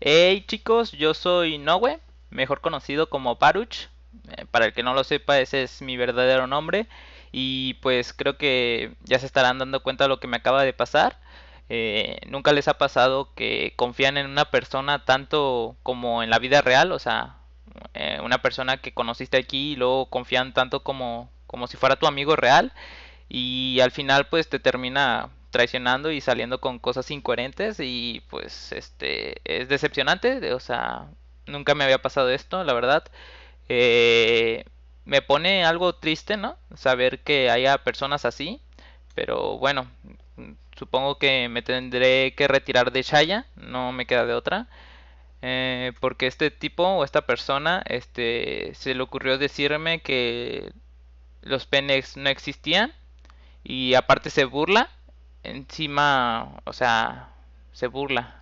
Hey chicos, yo soy Nowe, mejor conocido como Paruch. Eh, para el que no lo sepa, ese es mi verdadero nombre. Y pues creo que ya se estarán dando cuenta de lo que me acaba de pasar. Eh, nunca les ha pasado que confían en una persona tanto como en la vida real, o sea, eh, una persona que conociste aquí y luego confían tanto como, como si fuera tu amigo real y al final pues te termina traicionando y saliendo con cosas incoherentes y pues este es decepcionante, o sea, nunca me había pasado esto, la verdad. Eh, me pone algo triste, ¿no? Saber que haya personas así, pero bueno, supongo que me tendré que retirar de Shaya, no me queda de otra. Eh, porque este tipo o esta persona este, se le ocurrió decirme que los penex no existían y aparte se burla encima, o sea, se burla.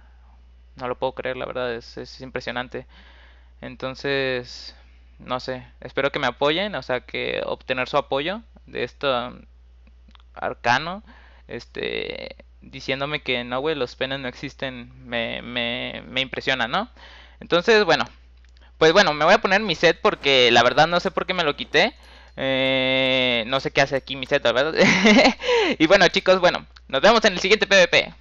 No lo puedo creer, la verdad, es, es impresionante. Entonces, no sé, espero que me apoyen, o sea, que obtener su apoyo de esto um, arcano, este, diciéndome que no, güey, los penes no existen, me, me, me impresiona, ¿no? Entonces, bueno, pues bueno, me voy a poner mi set porque la verdad no sé por qué me lo quité. Eh, no sé qué hace aquí mi set, ¿verdad? y bueno, chicos, bueno, nos vemos en el siguiente PvP.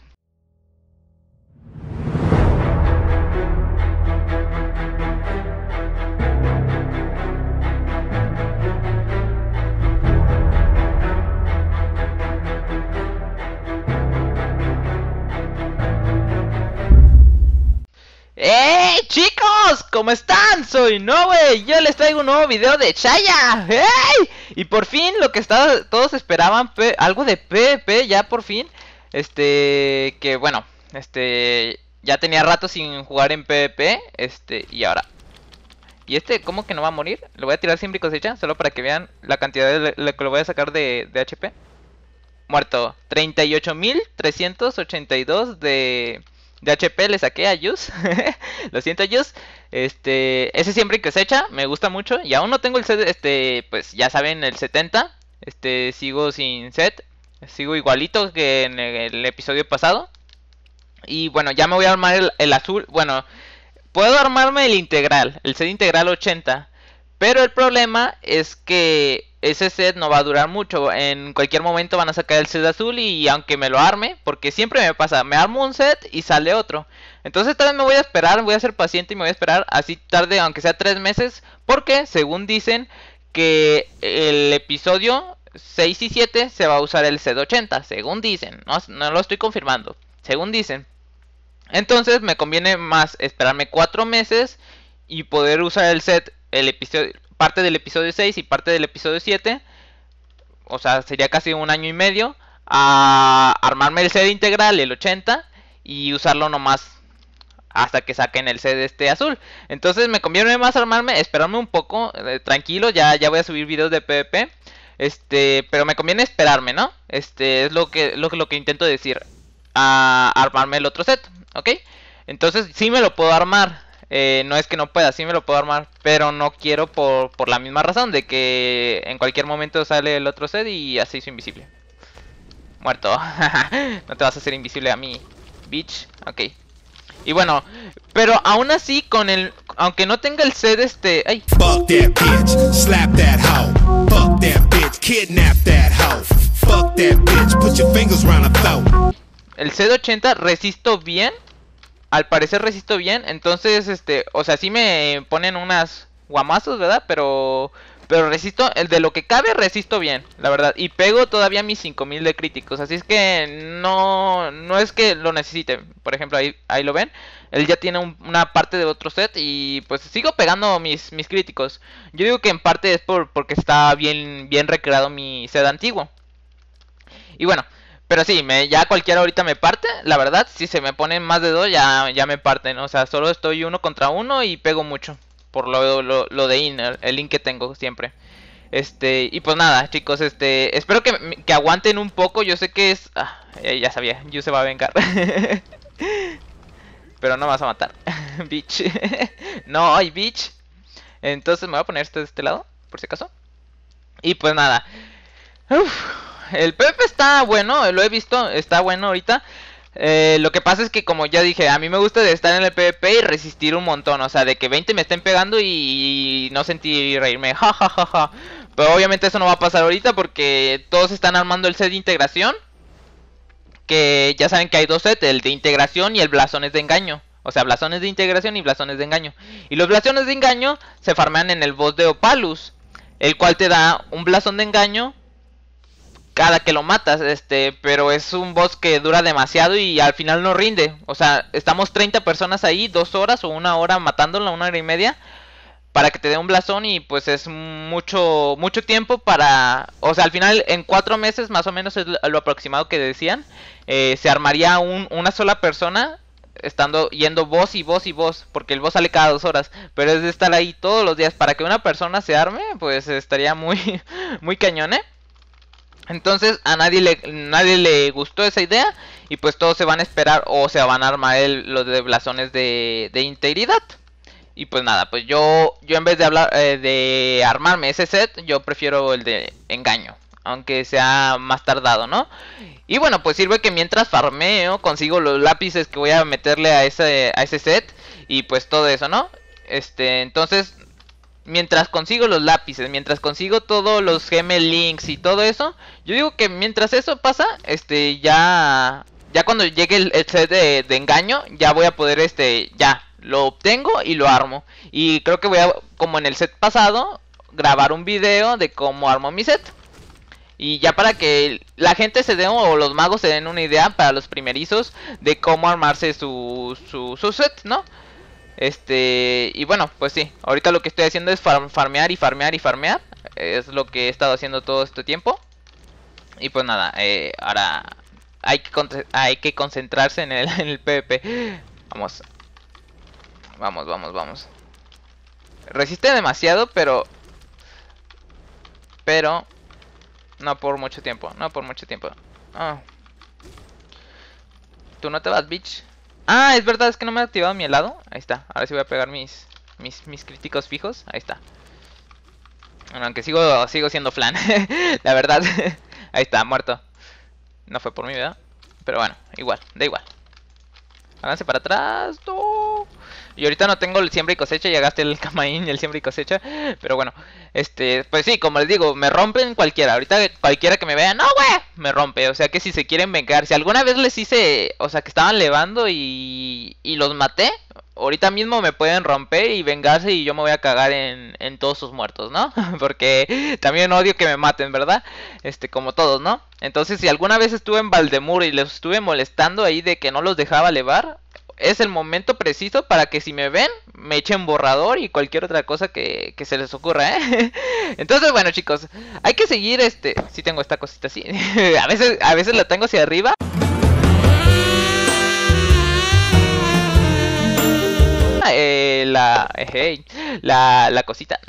¿Cómo están? Soy Noe, yo les traigo un nuevo video de Chaya ¡Hey! Y por fin lo que todos esperaban, algo de PvP ya por fin Este, que bueno, este, ya tenía rato sin jugar en PvP Este, y ahora Y este, ¿cómo que no va a morir? Lo voy a tirar sin cosecha, solo para que vean la cantidad de lo que lo voy a sacar de, HP Muerto, 38.382 de... De HP le saqué a Yus. Lo siento, Yus. Este, ese siempre que se echa me gusta mucho. Y aún no tengo el set, este, pues ya saben, el 70. Este, sigo sin set. Sigo igualito que en el, episodio pasado. Y bueno, ya me voy a armar el, el, azul. Bueno, puedo armarme el integral, el set integral 80. Pero el problema es que ese set no va a durar mucho. En cualquier momento van a sacar el set azul y aunque me lo arme, porque siempre me pasa, me armo un set y sale otro. Entonces tal vez me voy a esperar, voy a ser paciente y me voy a esperar así tarde, aunque sea tres meses, porque según dicen que el episodio 6 y 7 se va a usar el set 80, según dicen, no, no lo estoy confirmando, según dicen. Entonces me conviene más esperarme cuatro meses y poder usar el set el episodio parte del episodio 6 y parte del episodio 7, o sea, sería casi un año y medio, a armarme el set integral, el 80, y usarlo nomás hasta que saquen el set este azul. Entonces me conviene más armarme, esperarme un poco, eh, tranquilo, ya, ya voy a subir videos de PvP. Este, pero me conviene esperarme, ¿no? Este, es lo que, lo, lo que intento decir. A armarme el otro set, ¿ok? Entonces sí me lo puedo armar. Eh, no es que no pueda, sí me lo puedo armar, pero no quiero por, la misma razón de que en cualquier momento sale el otro set y así hizo invisible. Muerto. no te vas a hacer invisible a mí, bitch. Ok. Y bueno, pero aún así con el aunque no tenga el set este, ay. El set 80 resisto bien al parecer resisto bien. Entonces, este, o sea, sí me ponen unas guamazos, ¿verdad? Pero, pero resisto, el de lo que cabe resisto bien, la verdad. Y pego todavía mis 5000 de críticos. Así es que no, no es que lo necesite. Por ejemplo, ahí, ahí lo ven. Él ya tiene una parte de otro set y pues sigo pegando mis, mis críticos. Yo digo que en parte es por, porque está bien, bien recreado mi set antiguo. Y bueno, pero sí, me, ya cualquiera ahorita me parte. La verdad, si se me ponen más de dos, ya, ya me parten. O sea, solo estoy uno contra uno y pego mucho. Por lo, lo, lo de inner, el link que tengo siempre. Este, y pues nada, chicos, este, espero que, aguanten un poco. Yo sé que es. Ah, eh, ya sabía, yo se va a vengar. Pero no vas a matar, bitch. no, ay, bitch. Entonces me voy a poner este de este lado, por si acaso. Y pues nada. Uf el PvP está bueno, lo he visto, está bueno ahorita. Eh, lo que pasa es que como ya dije, a mí me gusta estar en el PvP y resistir un montón, o sea, de que 20 me estén pegando y, no sentir reírme, Ja, Ja, ja, ja. Pero obviamente eso no va a pasar ahorita porque todos están armando el set de integración. Que ya saben que hay dos sets, el de integración y el blasones de engaño. O sea, blasones de integración y blasones de engaño. Y los blasones de engaño se farmean en el boss de Opalus, el cual te da un blasón de engaño cada que lo matas, este, pero es un boss que dura demasiado y al final no rinde. O sea, estamos 30 personas ahí, dos horas o una hora matándolo, una hora y media, para que te dé un blasón y pues es mucho, mucho tiempo para, o sea, al final en cuatro meses más o menos es lo aproximado que decían, eh, se armaría un, una sola persona estando yendo vos y vos y vos porque el boss sale cada dos horas, pero es de estar ahí todos los días para que una persona se arme, pues estaría muy, muy cañón, ¿eh? Entonces a nadie le, nadie le gustó esa idea y pues todos se van a esperar o se van a armar los de blasones de, integridad. Y pues nada, pues yo, yo en vez de, hablar, eh, de armarme ese set, yo prefiero el de engaño. Aunque sea más tardado, ¿no? Y bueno, pues sirve que mientras farmeo consigo los lápices que voy a meterle a ese, a ese set y pues todo eso, ¿no? Este, entonces mientras consigo los lápices, mientras consigo todos los gemelinks y todo eso, yo digo que mientras eso pasa, este, ya, ya cuando llegue el, set de, engaño, ya voy a poder, este, ya, lo obtengo y lo armo. Y creo que voy a, como en el set pasado, grabar un video de cómo armo mi set. Y ya para que la gente se dé o los magos se den una idea para los primerizos de cómo armarse su, su, su set, ¿no? Este, y bueno, pues sí, ahorita lo que estoy haciendo es farmear y farmear y farmear. Es lo que he estado haciendo todo este tiempo. Y pues nada, eh, ahora hay que, hay que concentrarse en el, en el PvP. Vamos. Vamos, vamos, vamos. Resiste demasiado, pero... Pero... No por mucho tiempo, no por mucho tiempo. Ah. Tú no te vas, bitch. Ah, es verdad, es que no me ha activado mi helado. Ahí está, ahora sí voy a pegar mis, mis, mis críticos fijos. Ahí está. Bueno, aunque sigo, sigo siendo flan, la verdad. Ahí está, muerto. No fue por mi vida. Pero bueno, igual, da igual. Avance para atrás. ¡No! Y ahorita no tengo el siembra y cosecha, ya gasté el camaín y el siembra y cosecha. Pero bueno, este, pues sí, como les digo, me rompen cualquiera. Ahorita cualquiera que me vea, no, güey, me rompe. O sea que si se quieren vengar, si alguna vez les hice, o sea que estaban levando y, los maté, ahorita mismo me pueden romper y vengarse y yo me voy a cagar en, en todos sus muertos, ¿no? Porque también odio que me maten, ¿verdad? Este, como todos, ¿no? Entonces, si alguna vez estuve en Valdemur y les estuve molestando ahí de que no los dejaba levar, es el momento preciso para que si me ven, me echen borrador y cualquier otra cosa que, se les ocurra, ¿eh? Entonces, bueno, chicos, hay que seguir este... Si tengo esta cosita así. a, veces, a veces la tengo hacia arriba. Eh, la, la, la cosita.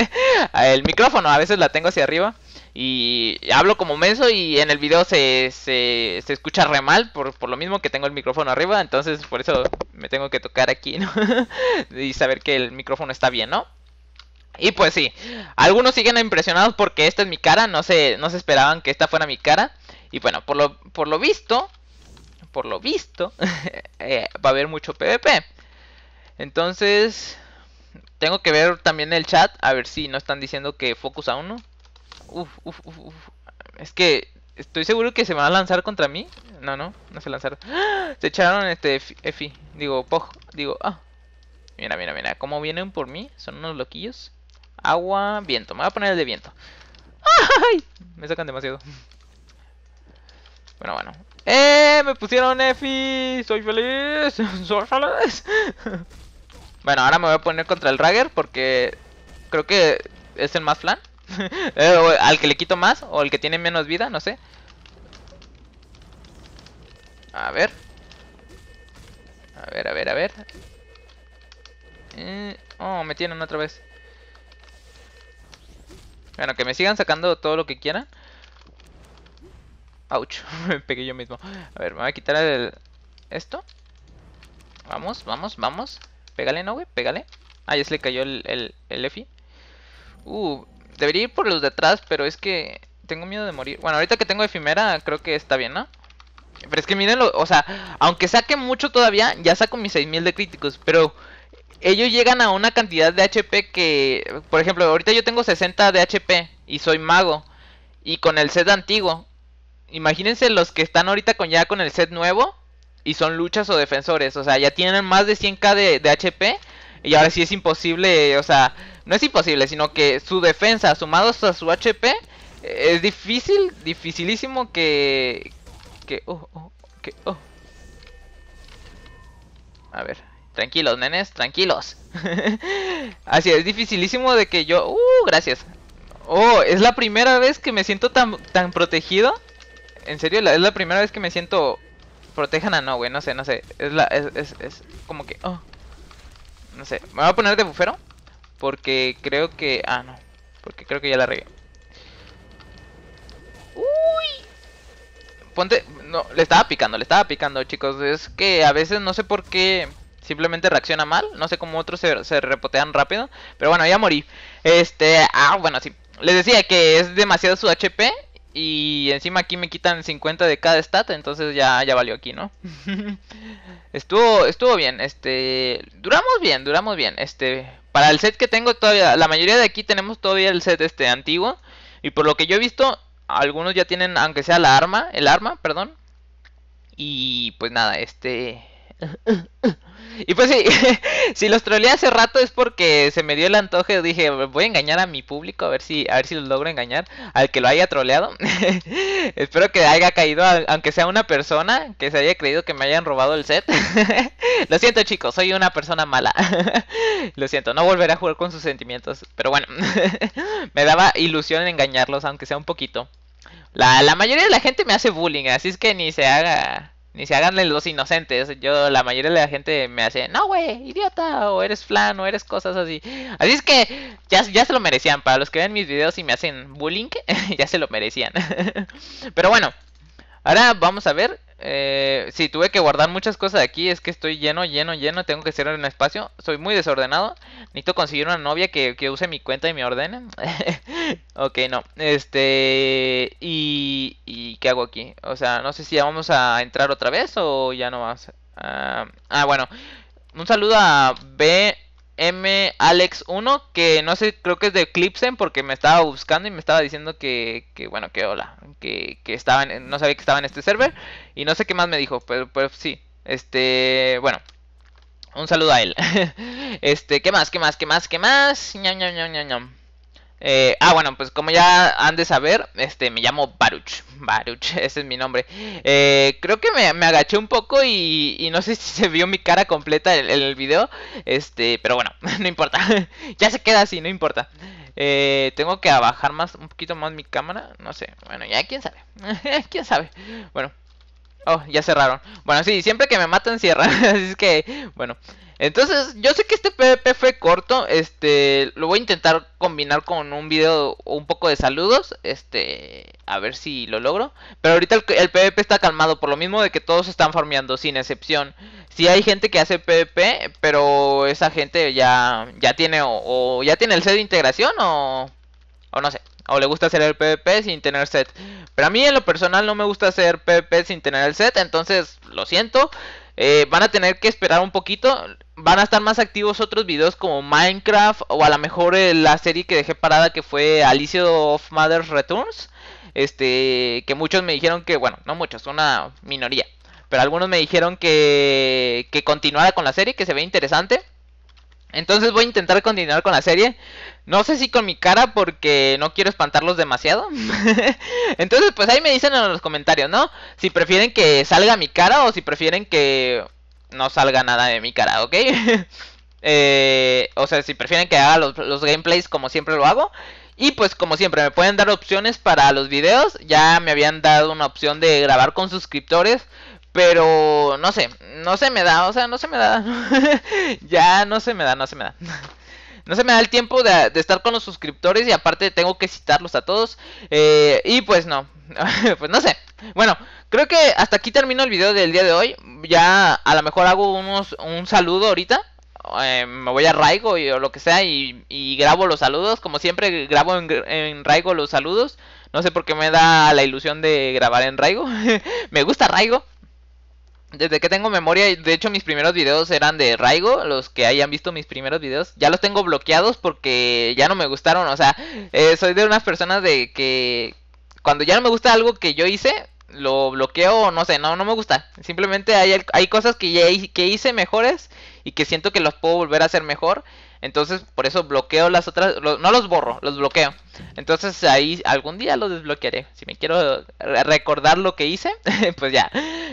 el micrófono, a veces la tengo hacia arriba. Y hablo como menso y en el video se, se, escucha re mal por, lo mismo que tengo el micrófono arriba, entonces por eso me tengo que tocar aquí, y saber que el micrófono está bien, ¿no? Y pues sí, algunos siguen impresionados porque esta es mi cara, no se, no se esperaban que esta fuera mi cara. Y bueno, por lo, por lo visto, por lo visto, eh, va a haber mucho PvP. Entonces, tengo que ver también el chat a ver si no están diciendo que Focus a uno. Uf, uf, uf, Es que estoy seguro que se van a lanzar contra mí. No, no, no se lanzaron. ¡Ah! Se echaron este Efi. Digo, Pog. Digo, ah. Mira, mira, mira. ¿Cómo vienen por mí? Son unos loquillos. Agua, viento. Me voy a poner el de viento. ¡Ay! Me sacan demasiado. Bueno, bueno. ¡Eh! Me pusieron Efi. Soy feliz. Soy feliz. bueno, ahora me voy a poner contra el Ragger porque creo que es el más flan. Eh, al que le quito más o al que tiene menos vida, no sé. A ver. A ver, a ver, a ver. Eh, oh, me tienen otra vez. Bueno, que me sigan sacando todo lo que quieran. Ouch, me pegué yo mismo. A ver, me voy a quitar el... esto. Vamos, vamos, vamos. Pégale, no, güey, pégale. Ah, ya se le cayó el, el, Uh, Debería ir por los detrás, pero es que tengo miedo de morir. Bueno, ahorita que tengo efimera, creo que está bien, ¿no? Pero es que miren, o sea, aunque saque mucho todavía, ya saco mis 6000 de críticos, pero ellos llegan a una cantidad de HP que, por ejemplo, ahorita yo tengo 60 de HP y soy mago y con el set antiguo. Imagínense los que están ahorita con ya con el set nuevo y son luchas o defensores, o sea, ya tienen más de 100k de, de HP y ahora sí es imposible, o sea, no es imposible, sino que su defensa sumados a su HP es difícil, dificilísimo que que oh, oh, que oh. A ver, tranquilos, nenes, tranquilos. Así es dificilísimo de que yo, uh, gracias. Oh, es la primera vez que me siento tan tan protegido. En serio, es la primera vez que me siento protejan a no, güey, no sé, no sé. Es la es, es, es como que oh. No sé, me voy a poner de bufero. Porque creo que... Ah, no. Porque creo que ya la regué. Uy. Ponte... No, le estaba picando, le estaba picando, chicos. Es que a veces no sé por qué simplemente reacciona mal. No sé cómo otros se, repotean rápido. Pero bueno, ya morí. Este, ah, bueno, sí. Les decía que es demasiado su HP. Y encima aquí me quitan 50 de cada stat. Entonces ya, ya valió aquí, ¿no? estuvo, estuvo bien. Este, duramos bien, duramos bien. Este, para el set que tengo todavía, la mayoría de aquí tenemos todavía el set este antiguo. Y por lo que yo he visto, algunos ya tienen, aunque sea la arma, el arma, perdón. Y pues nada, este... Y pues sí, si los troleé hace rato es porque se me dio el antoje, dije, voy a engañar a mi público, a ver si, a ver si los logro engañar, al que lo haya troleado. Espero que haya caído, aunque sea una persona, que se haya creído que me hayan robado el set. lo siento chicos, soy una persona mala. lo siento, no volveré a jugar con sus sentimientos. Pero bueno, me daba ilusión engañarlos, aunque sea un poquito. La, la mayoría de la gente me hace bullying, así es que ni se haga ni se hagan los inocentes. Yo, la mayoría de la gente me hace, no, güey, idiota, o eres flan, o eres cosas así. Así es que ya, ya se lo merecían. Para los que ven mis videos y me hacen bullying, ya se lo merecían. Pero bueno, ahora vamos a ver eh, tuve que guardar muchas cosas aquí. Es que estoy lleno, lleno, lleno. Tengo que cerrar un espacio. Soy muy desordenado. Necesito conseguir una novia que, use mi cuenta y me ordene. ok, no. Este. Y, y, qué hago aquí? O sea, no sé si ya vamos a entrar otra vez o ya no vamos. a... Ah, ah, bueno. Un saludo a B. M Alex 1, que no sé, creo que es de Eclipse, porque me estaba buscando y me estaba diciendo que, bueno, que hola, que, que no sabía que estaba en este server y no sé qué más me dijo, pero, pero sí, este, bueno, un saludo a él. este, ¿qué más, qué más, qué más, qué más? Eh, ah, bueno, pues como ya han de saber, este, me llamo Baruch. Baruch, ese es mi nombre. Eh, creo que me, me, agaché un poco y, no sé si se vio mi cara completa en, el video. Este, pero bueno, no importa. ya se queda así, no importa. Eh, tengo que bajar más, un poquito más mi cámara. No sé. Bueno, ya quién sabe. quién sabe. Bueno. Oh, ya cerraron. Bueno, sí, siempre que me matan cierran. así es que, bueno. Entonces, yo sé que este PvP fue corto, este, lo voy a intentar combinar con un video un poco de saludos, este, a ver si lo logro. Pero ahorita el, PvP está calmado, por lo mismo de que todos están farmeando, sin excepción. Si sí hay gente que hace PvP, pero esa gente ya, ya tiene o, ya tiene el set de integración o, o no sé o le gusta hacer el PvP sin tener set. Pero a mí en lo personal no me gusta hacer PvP sin tener el set, entonces lo siento. Eh, van a tener que esperar un poquito. Van a estar más activos otros videos como Minecraft o a lo mejor eh, la serie que dejé parada que fue Alicia of Mother's Returns. Este, que muchos me dijeron que, bueno, no muchos, una minoría. Pero algunos me dijeron que, que continuara con la serie, que se ve interesante. Entonces voy a intentar continuar con la serie. No sé si con mi cara porque no quiero espantarlos demasiado. Entonces pues ahí me dicen en los comentarios, ¿no? Si prefieren que salga mi cara o si prefieren que no salga nada de mi cara, ¿ok? Eh, o sea, si prefieren que haga los gameplays como siempre lo hago. Y pues como siempre me pueden dar opciones para los videos. Ya me habían dado una opción de grabar con suscriptores. Pero no sé, no se me da, o sea, no se me da. ya no se me da, no se me da. no se me da el tiempo de, estar con los suscriptores y aparte tengo que citarlos a todos. Eh, y pues no, pues no sé. Bueno, creo que hasta aquí termino el video del día de hoy. Ya a lo mejor hago unos, un saludo ahorita. Eh, me voy a Raigo y, o lo que sea y, grabo los saludos. Como siempre grabo en, en, Raigo los saludos. No sé por qué me da la ilusión de grabar en Raigo. me gusta Raigo. Desde que tengo memoria, de hecho mis primeros videos eran de Raigo, los que hayan visto mis primeros videos, ya los tengo bloqueados porque ya no me gustaron, o sea, eh, soy de unas personas de que cuando ya no me gusta algo que yo hice, lo bloqueo, no sé, no, no me gusta, simplemente hay, cosas que, ya, que hice mejores y que siento que los puedo volver a hacer mejor entonces, por eso bloqueo las otras. no los borro, los bloqueo. Entonces, ahí algún día los desbloquearé. Si me quiero recordar lo que hice, pues ya.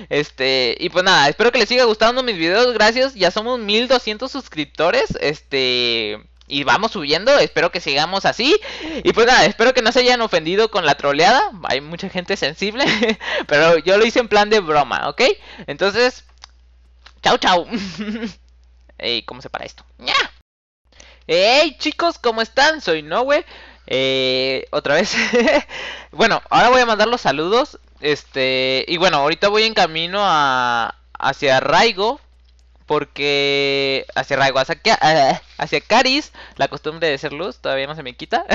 Este, y pues nada, espero que les siga gustando mis videos. Gracias, ya somos 1200 suscriptores. Este. Y vamos subiendo, espero que sigamos así. Y pues nada, espero que no se hayan ofendido con la troleada. Hay mucha gente sensible, pero yo lo hice en plan de broma, ¿ok? Entonces, chao, chao. y ¿Cómo se para esto? ¡Nya! ¡Hey chicos! ¿Cómo están? Soy Noe. Eh, otra vez. bueno, ahora voy a mandar los saludos. Este. Y bueno, ahorita voy en camino a. hacia Raigo. Porque. Hacia Raigo, hacia, hacia Caris. La costumbre de ser luz todavía no se me quita.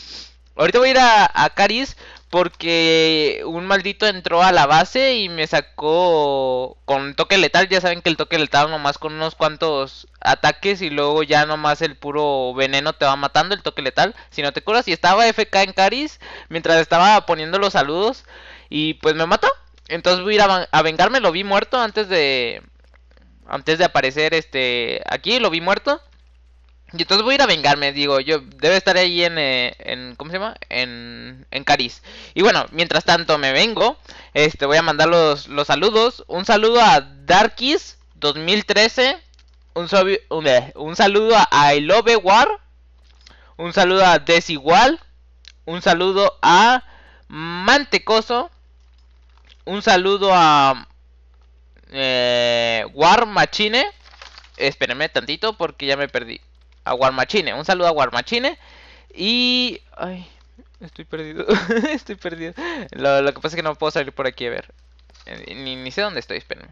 ahorita voy a ir a, a Caris porque un maldito entró a la base y me sacó con toque letal. Ya saben que el toque letal nomás con unos cuantos ataques y luego ya nomás el puro veneno te va matando el toque letal. Si no te curas y estaba FK en Caris mientras estaba poniendo los saludos y pues me mató. Entonces voy a a vengarme, lo vi muerto antes de antes de aparecer este aquí, lo vi muerto. Y entonces voy a ir a vengarme, digo, yo debe estar ahí en, eh, en ¿cómo se llama? En, en Cariz. Y bueno, mientras tanto me vengo, este, voy a mandar los, saludos. Un saludo a darkis 2013, eh, un, saludo a I Love War, un saludo a Desigual, un saludo a Mantecoso, un saludo a eh, War Machine. Espérenme tantito porque ya me perdí a Machine, Un saludo a Machine Y... Ay, estoy perdido. estoy perdido. Lo, que pasa es que no puedo salir por aquí, a ver. Eh, ni, ni sé dónde estoy, espérenme.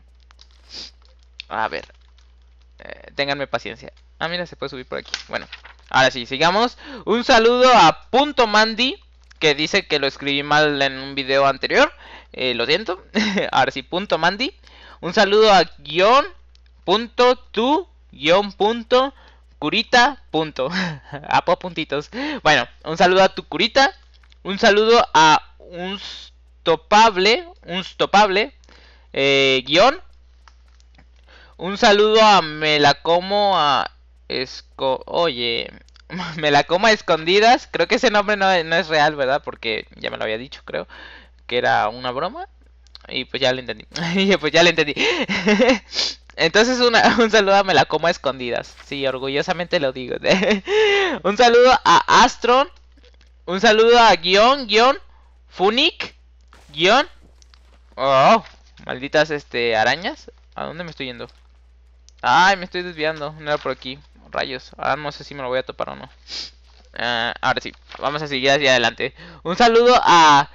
A ver. Eh, ténganme paciencia. Ah, mira, se puede subir por aquí. Bueno, ahora sí, sigamos. Un saludo a Punto Mandy, que dice que lo escribí mal en un video anterior. Eh, lo siento. ahora sí, Punto Mandy. Un saludo a guión punto tu curita, punto. a puntitos. Bueno, un saludo a tu curita. Un saludo a un stopable, un stopable, eh, guión. Un saludo a me la como a esco... Oye, me la como a escondidas. Creo que ese nombre no, no es real, ¿verdad? Porque ya me lo había dicho, creo. Que era una broma. Y pues ya lo entendí. y pues ya lo entendí. Entonces una, un saludo a Me la como a escondidas. Sí, orgullosamente lo digo. un saludo a Astron. Un saludo a guión, guión, Funic, guión. Oh, malditas este arañas. ¿A dónde me estoy yendo? Ay, me estoy desviando. No era por aquí. Rayos. Ahora no sé si me lo voy a topar o no. Ah, ahora sí. Vamos a seguir hacia adelante. Un saludo a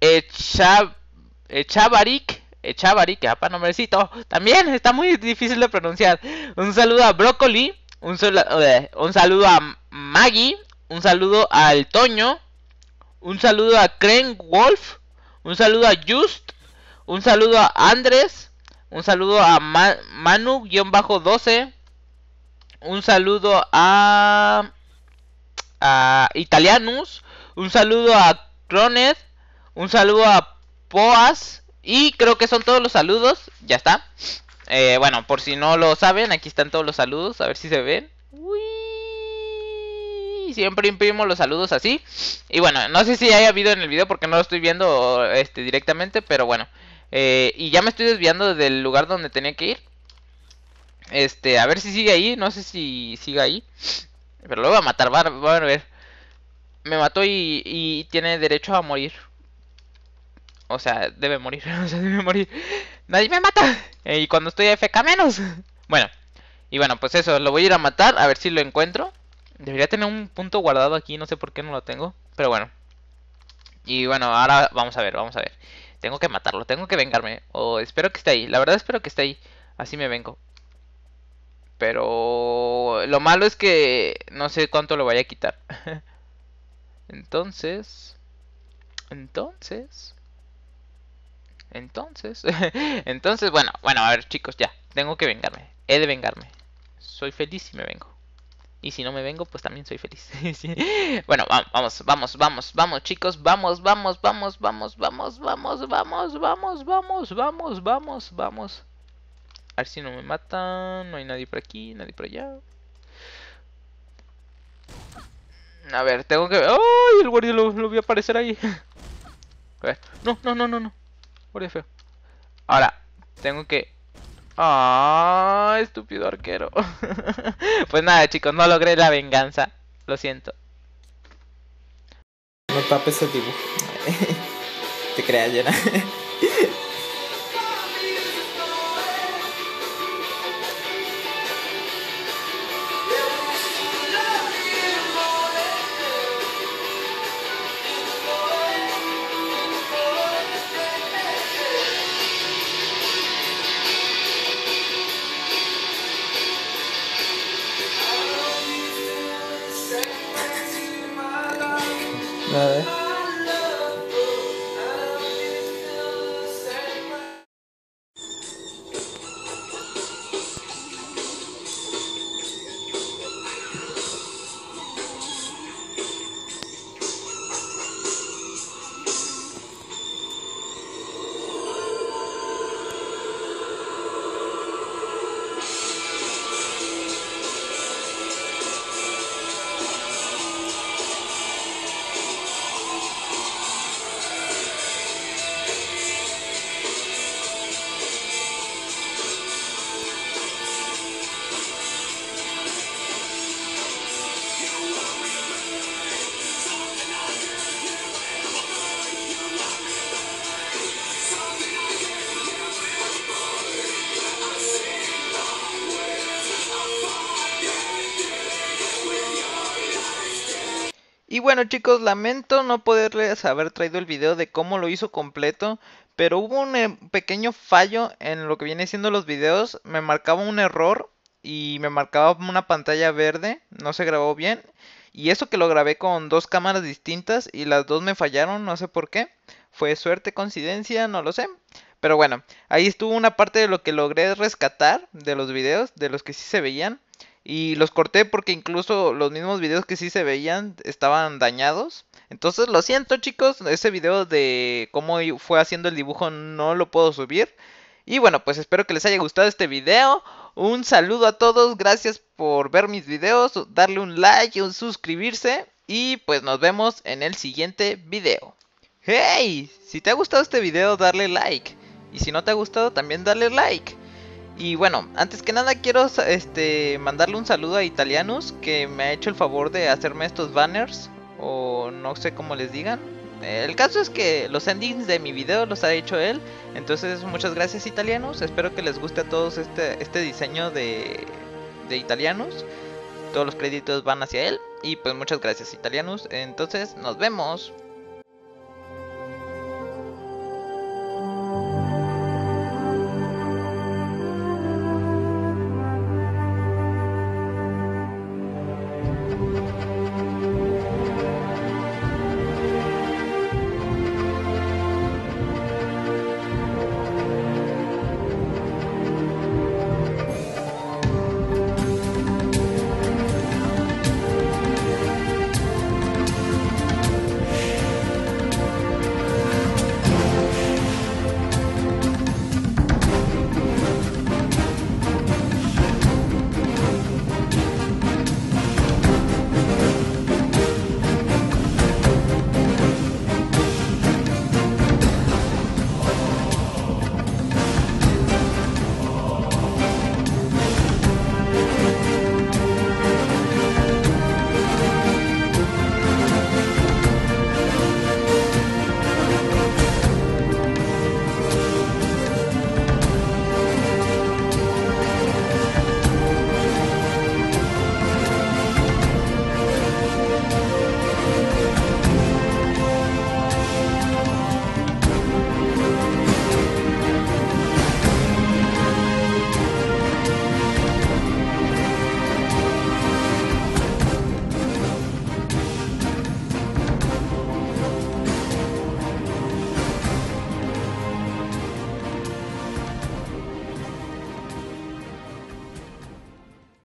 Echavaric Echabarik. Echavari, eh, que apa nombrecito, también está muy difícil de pronunciar. Un saludo a Broccoli, un, eh, saludo a Maggie, un saludo al Toño, un saludo a Kren Wolf, un saludo a Just, un saludo a Andrés, un saludo a Manu-12, un saludo a, Italianus, un saludo a Cronet, un saludo a Poas, y creo que son todos los saludos. Ya está. Eh, bueno, por si no lo saben, aquí están todos los saludos. A ver si se ven. siempre imprimo los saludos así. Y bueno, no sé si haya habido en el video porque no lo estoy viendo este, directamente. Pero bueno. Eh, y ya me estoy desviando del lugar donde tenía que ir. Este, a ver si sigue ahí. No sé si sigue ahí. Pero lo voy a matar. a ver. Me mató y, y tiene derecho a morir. O sea, debe morir. O sea, debe morir. Nadie me mata. Eh, y cuando estoy FK menos. Bueno. Y bueno, pues eso. Lo voy a ir a matar. A ver si lo encuentro. Debería tener un punto guardado aquí. No sé por qué no lo tengo. Pero bueno. Y bueno, ahora vamos a ver. Vamos a ver. Tengo que matarlo. Tengo que vengarme. O espero que esté ahí. La verdad espero que esté ahí. Así me vengo. Pero lo malo es que no sé cuánto lo vaya a quitar. Entonces... Entonces... Entonces, entonces, bueno, bueno, a ver chicos, ya, tengo que vengarme, he de vengarme. Soy feliz si me vengo. Y si no me vengo, pues también soy feliz. bueno, vamos, vamos, vamos, vamos, chicos. Vamos, vamos, vamos, vamos, vamos, vamos, vamos, vamos, vamos, vamos, vamos, vamos. A ver si no me matan. No hay nadie por aquí, nadie por allá. A ver, tengo que... ¡Ay! El guardia lo, voy vi aparecer ahí. A ver. No, no, no, no, no. Ahora, tengo que... ¡Ah! estúpido arquero. pues nada, chicos, no logré la venganza. Lo siento. No tapes el dibujo. Te creas, Jonah. No. bueno chicos, lamento no poderles haber traído el video de cómo lo hizo completo, pero hubo un eh, pequeño fallo en lo que viene siendo los videos, me marcaba un error y me marcaba una pantalla verde, no se grabó bien, y eso que lo grabé con dos cámaras distintas y las dos me fallaron, no sé por qué, fue suerte, coincidencia, no lo sé. Pero bueno, ahí estuvo una parte de lo que logré rescatar de los videos, de los que sí se veían. Y los corté porque incluso los mismos videos que sí se veían estaban dañados. Entonces lo siento chicos, ese video de cómo fue haciendo el dibujo no lo puedo subir. Y bueno, pues espero que les haya gustado este video. Un saludo a todos, gracias por ver mis videos, darle un like, un suscribirse y pues nos vemos en el siguiente video. ¡Hey! Si te ha gustado este video, darle like. Y si no te ha gustado, también darle like. Y bueno, antes que nada quiero este, mandarle un saludo a Italianus que me ha hecho el favor de hacerme estos banners o no sé cómo les digan. El caso es que los endings de mi video los ha hecho él. Entonces muchas gracias Italianus. Espero que les guste a todos este, este diseño de, de Italianus. Todos los créditos van hacia él. Y pues muchas gracias Italianus. Entonces nos vemos.